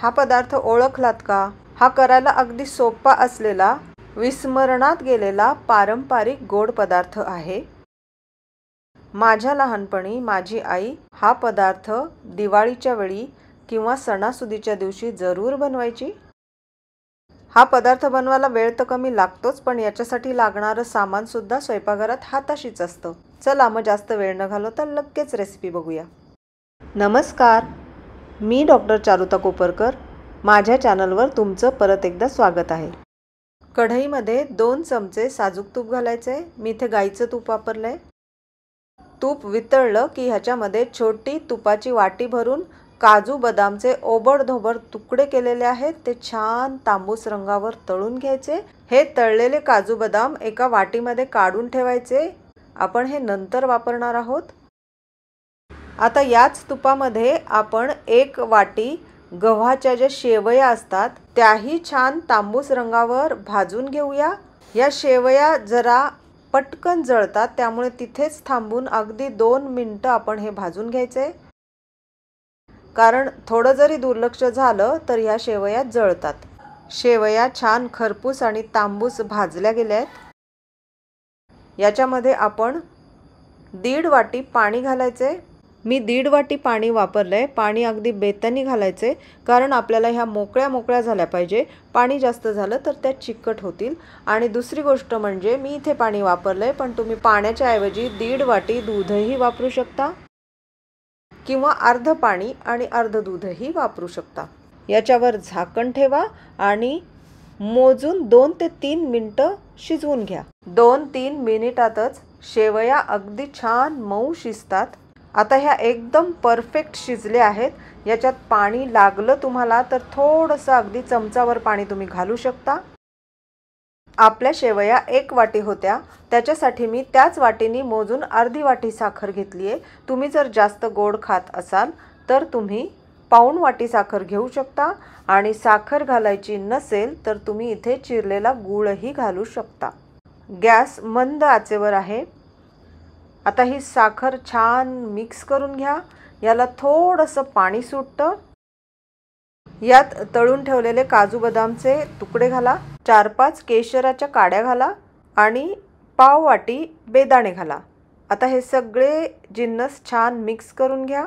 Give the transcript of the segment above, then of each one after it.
हा पदार्थ ओळखलात का हा करायला अगदी सोपा असलेला विस्मरणात गेलेला पारंपरिक गोड पदार्थ आहे माझ्या लहानपणी माझी आई हा पदार्थ दिवाळीच्या वेळी किंवा सणासुदीच्या दिवशी जरूर बनवायची हा पदार्थ बनवायला वेळ तर कमी लागतोच पण याच्यासाठी लागणारं सामानसुद्धा स्वयंपाकघरात हाताशीच असतं चला मग जास्त वेळ न घालवता लगेच रेसिपी बघूया नमस्कार मी डॉक्टर चारुता कोपरकर माझ्या चॅनलवर तुमचं परत एकदा स्वागत आहे कढईमध्ये दोन चमचे साजूक तूप घालायचं आहे मी इथे गाईचं तूप वापरलं आहे तूप वितळलं की ह्याच्यामध्ये छोटी तुपाची वाटी भरून काजू बदामचे ओबडधोबड तुकडे केलेले आहेत ते छान तांबूस रंगावर तळून घ्यायचे हे तळलेले काजू बदाम एका वाटीमध्ये काढून ठेवायचे आपण हे नंतर वापरणार आहोत आता याच तुपामध्ये आपण एक वाटी गव्हाच्या ज्या शेवया असतात त्याही छान तांबूस रंगावर भाजून घेऊया या शेवया जरा पटकन जळतात त्यामुळे तिथेच थांबून अगदी दोन मिनटं आपण हे भाजून घ्यायचे कारण थोडं जरी दुर्लक्ष झालं तर ह्या शेवया जळतात शेवया छान खरपूस आणि तांबूस भाजल्या गेल्या आहेत याच्यामध्ये आपण दीड वाटी पाणी घालायचे मी दीड वाटी पाणी वापरलं आहे पाणी अगदी बेतानी घालायचे कारण आपल्याला ह्या मोकळ्या मोकळ्या झाल्या पाहिजे पाणी जास्त झालं तर त्या चिकट होतील आणि दुसरी गोष्ट म्हणजे मी इथे पाणी वापरलं आहे पण तुम्ही पाण्याच्या ऐवजी दीड वाटी दूधही वापरू शकता किंवा अर्ध पाणी आणि अर्ध दूधही वापरू शकता याच्यावर झाकण ठेवा आणि मोजून दोन ते तीन मिनटं शिजवून घ्या दोन तीन मिनिटातच शेवया अगदी छान मऊ शिजतात आता ह्या एकदम परफेक्ट शिजल्या आहेत याच्यात पाणी लागलं तुम्हाला तर थोडंसं अगदी चमचावर पाणी तुम्ही घालू शकता आपल्या शेवया एक वाटी होत्या त्याच्यासाठी मी त्याच वाटीनी मोजून अर्धी वाटी साखर घेतली आहे तुम्ही जर जास्त गोड खात असाल तर तुम्ही पाऊण वाटी साखर घेऊ शकता आणि साखर घालायची नसेल तर तुम्ही इथे चिरलेला गूळही घालू शकता गॅस मंद आचेवर आहे आता ही साखर छान मिक्स करून घ्या याला थोडंसं पाणी सुटतं यात तळून ठेवलेले काजू बदामचे तुकडे घाला चार पाच केशराच्या काड्या घाला आणि पाव वाटी बेदाणे घाला आता हे सगळे जिन्नस छान मिक्स करून घ्या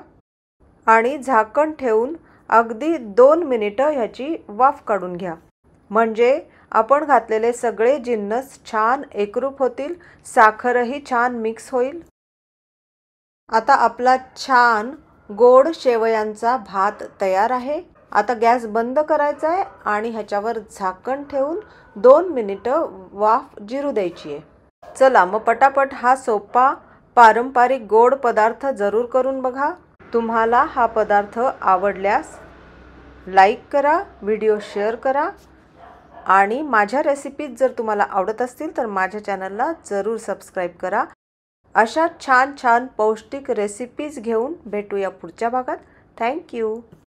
आणि झाकण ठेवून अगदी दोन मिनिटं ह्याची वाफ काढून घ्या म्हणजे आपण घातलेले सगळे जिन्नस छान एकरूप होतील साखरही छान मिक्स होईल आता आपला छान गोड शेवयांचा भात तयार आहे आता गॅस बंद करायचा आहे आणि ह्याच्यावर झाकण ठेवून दोन मिनिटं वाफ जिरू द्यायची आहे चला मग पटापट हा सोपा पारंपरिक गोड पदार्थ जरूर करून बघा तुम्हाला हा पदार्थ आवडल्यास लाईक करा व्हिडिओ शेअर करा आणि माझ्या रेसिपीज जर तुम्हाला आवडत असतील तर माझ्या चॅनलला जरूर सबस्क्राईब करा अशा छान छान पौष्टिक रेसिपीज घेऊन भेटूया पुढच्या भागात थँक्यू